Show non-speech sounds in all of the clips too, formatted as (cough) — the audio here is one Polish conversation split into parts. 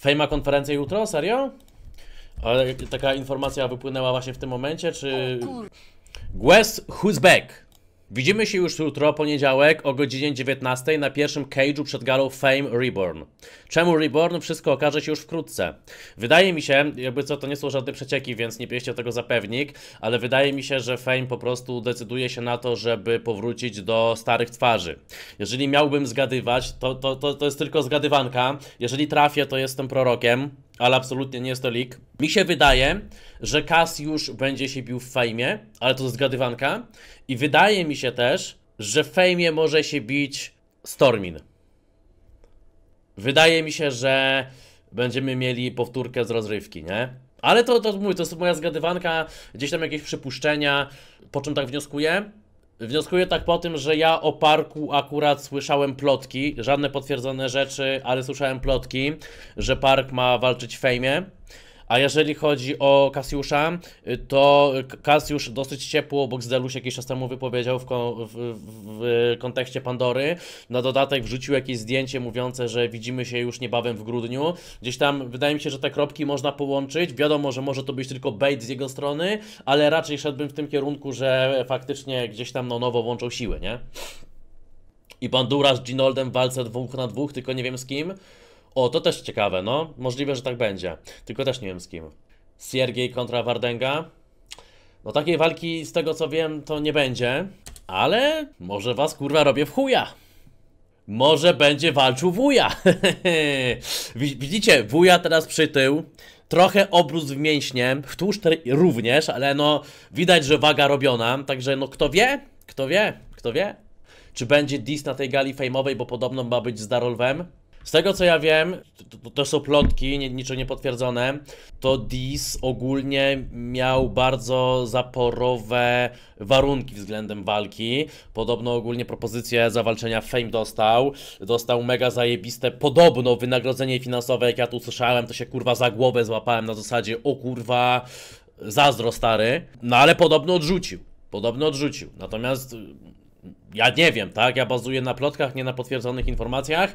Fejma konferencja jutro? Serio? Ale taka informacja wypłynęła właśnie w tym momencie, czy... Guess who's back? Widzimy się już jutro, poniedziałek, o godzinie 19 na pierwszym cage'u przed galą Fame Reborn. Czemu Reborn? Wszystko okaże się już wkrótce. Wydaje mi się, jakby co, to nie są żadne przecieki, więc nie bierzcie tego za pewnik, ale wydaje mi się, że Fame po prostu decyduje się na to, żeby powrócić do starych twarzy. Jeżeli miałbym zgadywać, to, to, to, to jest tylko zgadywanka. Jeżeli trafię, to jestem prorokiem ale absolutnie nie jest to leak. Mi się wydaje, że Kas już będzie się bił w fejmie, ale to zgadywanka. I wydaje mi się też, że w fejmie może się bić Stormin. Wydaje mi się, że będziemy mieli powtórkę z rozrywki, nie? Ale to, to mówię, to jest moja zgadywanka, gdzieś tam jakieś przypuszczenia, po czym tak wnioskuję. Wnioskuję tak po tym, że ja o parku akurat słyszałem plotki, żadne potwierdzone rzeczy, ale słyszałem plotki, że park ma walczyć w fejmie. A jeżeli chodzi o Kasiusza, y, to Kasiusz dosyć ciepło bo Boxdeluś jakiś czas temu wypowiedział w, w, w, kontekście Pandory. Na dodatek wrzucił jakieś zdjęcie mówiące, że widzimy się już niebawem w grudniu. Gdzieś tam wydaje mi się, że te kropki można połączyć. Wiadomo, że może to być tylko bait z jego strony, ale raczej szedłbym w tym kierunku, że faktycznie gdzieś tam no, nowo włączą siły, nie? I Bandura z Ginoldem w walce dwóch na dwóch, tylko nie wiem z kim. O, to też ciekawe, no. Możliwe, że tak będzie. Tylko też nie wiem z kim. Siergiej kontra Wardenga. No takiej walki, z tego co wiem, to nie będzie. Ale może was kurwa robię w chuja. Może będzie walczył wuja. (laughs) Widzicie, wuja teraz przytył. Trochę obróz w mięśnie, w tłuszcz również, ale no widać, że waga robiona. Także no kto wie, kto wie, kto wie. Czy będzie dis na tej gali fejmowej, bo podobno ma być z Darolwem? Z tego co ja wiem, to, to są plotki, nie, niepotwierdzone, to Dis ogólnie miał bardzo zaporowe warunki względem walki. Podobno ogólnie propozycję zawalczenia Fame dostał. Dostał mega zajebiste, podobno wynagrodzenie finansowe, jak ja tu słyszałem, to się kurwa za głowę złapałem na zasadzie, o kurwa, zazdro stary. No ale podobno odrzucił. Podobno odrzucił. Natomiast ja nie wiem, tak? Ja bazuję na plotkach, nie na potwierdzonych informacjach.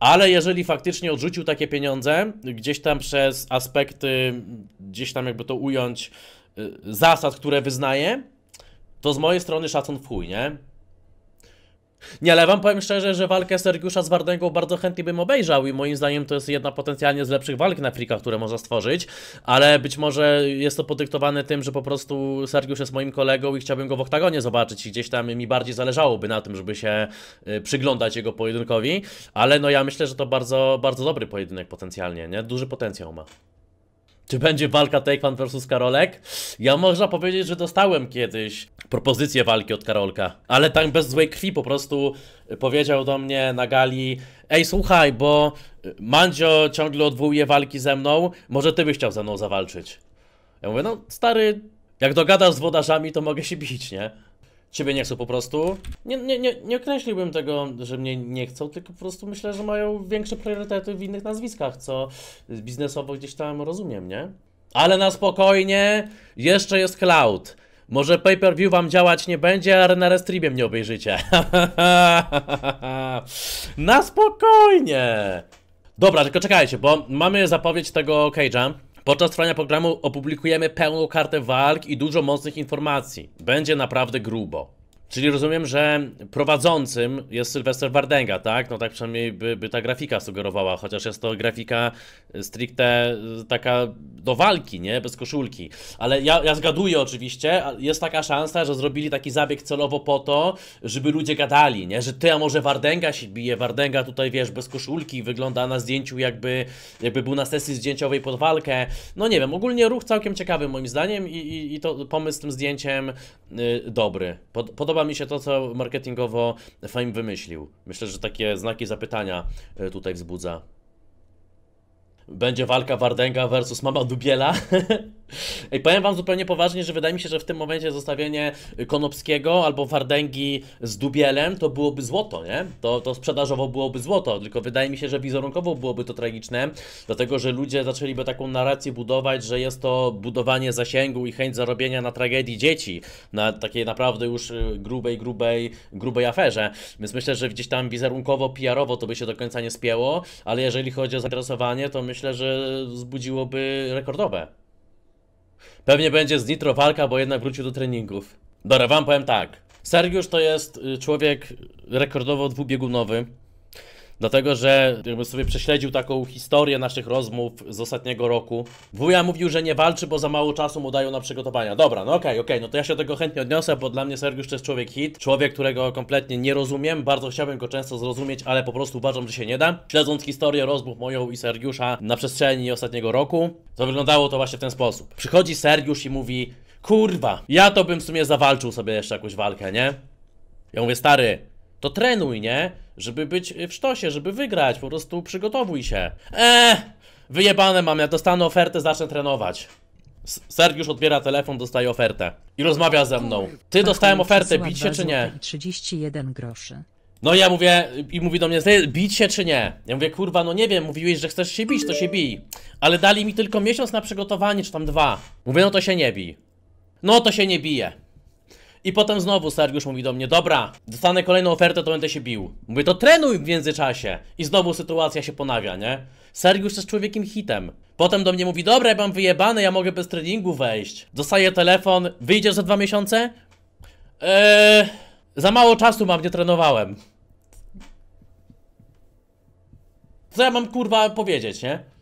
Ale jeżeli faktycznie odrzucił takie pieniądze, gdzieś tam przez aspekty, gdzieś tam jakby to ująć, y, zasad, które wyznaje, to z mojej strony szacun w chuj, nie? Nie, ale wam powiem szczerze, że walkę Sergiusza z Wardęgą bardzo chętnie bym obejrzał i moim zdaniem to jest jedna potencjalnie z lepszych walk na frika, które można stworzyć, ale być może jest to podyktowane tym, że po prostu Sergiusz jest moim kolegą i chciałbym go w oktagonie zobaczyć i gdzieś tam mi bardziej zależałoby na tym, żeby się y, przyglądać jego pojedynkowi, ale no ja myślę, że to bardzo, bardzo dobry pojedynek potencjalnie, nie? Duży potencjał ma. Czy będzie walka Takeman versus Karolek? Ja można powiedzieć, że dostałem kiedyś propozycję walki od Karolka, ale tak bez złej krwi po prostu powiedział do mnie na gali Ej, słuchaj, bo Mandzio ciągle odwołuje walki ze mną, może ty byś chciał ze mną zawalczyć. Ja mówię, no stary, jak dogadasz z wodarzami, to mogę się bić, nie? Ciebie nie chcą po prostu. Nie, nie, nie, nie określiłbym tego, że mnie nie chcą, tylko po prostu myślę, że mają większe priorytety w innych nazwiskach, co biznesowo gdzieś tam rozumiem, nie? Ale na spokojnie, jeszcze jest cloud. Może pay-per-view wam działać nie będzie, ale na restreamie mnie obejrzycie. (laughs) na spokojnie! Dobra, tylko czekajcie, bo mamy zapowiedź tego Cage'a. Podczas trwania programu opublikujemy pełną kartę walk i dużo mocnych informacji. Będzie naprawdę grubo. Czyli rozumiem, że prowadzącym jest Sylwester Wardenga, tak? No tak przynajmniej by, by, ta grafika sugerowała, chociaż jest to grafika stricte y, taka do walki, nie? Bez koszulki. Ale ja, ja zgaduję oczywiście, jest taka szansa, że zrobili taki zabieg celowo po to, żeby ludzie gadali, nie? Że ty, a może Wardenga się bije, Wardenga tutaj, wiesz, bez koszulki, wygląda na zdjęciu jakby, jakby był na sesji zdjęciowej pod walkę. No nie wiem, ogólnie ruch całkiem ciekawy moim zdaniem i, i, i to pomysł z tym zdjęciem yy, dobry. Pod, podoba mi się to, co marketingowo Fame wymyślił. Myślę, że takie znaki zapytania e, tutaj wzbudza. Będzie walka Wardenga versus Mama Dubiela. (laughs) Ej, powiem wam zupełnie poważnie, że wydaje mi się, że w tym momencie zostawienie Konopskiego albo Wardęgi z Dubielem to byłoby złoto, nie? To, to sprzedażowo byłoby złoto, tylko wydaje mi się, że wizerunkowo byłoby to tragiczne, dlatego że ludzie zaczęliby taką narrację budować, że jest to budowanie zasięgu i chęć zarobienia na tragedii dzieci, na takiej naprawdę już y, grubej, grubej, grubej aferze. Więc myślę, że gdzieś tam wizerunkowo, PR-owo to by się do końca nie spięło, ale jeżeli chodzi o zainteresowanie, to myślę, że zbudziłoby rekordowe. Pewnie będzie z Nitro walka, bo jednak wrócił do treningów. Dobra, wam powiem tak. Sergiusz to jest y, człowiek rekordowo dwubiegunowy. Dlatego, że jakbym sobie prześledził taką historię naszych rozmów z ostatniego roku. Wuja mówił, że nie walczy, bo za mało czasu mu dają na przygotowania. Dobra, no okej, okay, okej, okay, no to ja się do tego chętnie odniosę, bo dla mnie Sergiusz to jest człowiek hit, człowiek, którego kompletnie nie rozumiem, bardzo chciałbym go często zrozumieć, ale po prostu uważam, że się nie da. Śledząc historię rozmów moją i Sergiusza na przestrzeni ostatniego roku, to wyglądało to właśnie w ten sposób. Przychodzi Sergiusz i mówi, kurwa, ja to bym w sumie zawalczył sobie jeszcze jakąś walkę, nie? Ja mówię, stary, to trenuj, nie? żeby być y, w sztosie, żeby wygrać, po prostu przygotowuj się. Eee, wyjebane mam, ja dostanę ofertę, zacznę trenować. S Sergiusz odbiera telefon, dostaje ofertę i rozmawia ze mną. Ty tak, dostałem tak, ofertę, bić się czy nie? 31 groszy. No ja mówię, i mówi do mnie, bić się czy nie? Ja mówię, kurwa, no nie wiem, mówiłeś, że chcesz się bić, to się bij. Ale dali mi tylko miesiąc na przygotowanie, czy tam dwa. Mówię, no to się nie bij. No to się nie bije. I potem znowu Sergiusz mówi do mnie, dobra, dostanę kolejną ofertę, to będę się bił. Mówię, to trenuj w międzyczasie. I znowu sytuacja się ponawia, nie? Sergiusz jest człowiekiem hitem. Potem do mnie mówi, dobra, ja mam wyjebane, ja mogę bez treningu wejść. Dostaję telefon, wyjdziesz za dwa miesiące? Eee, za mało czasu mam, nie trenowałem. Co ja mam kurwa powiedzieć, nie?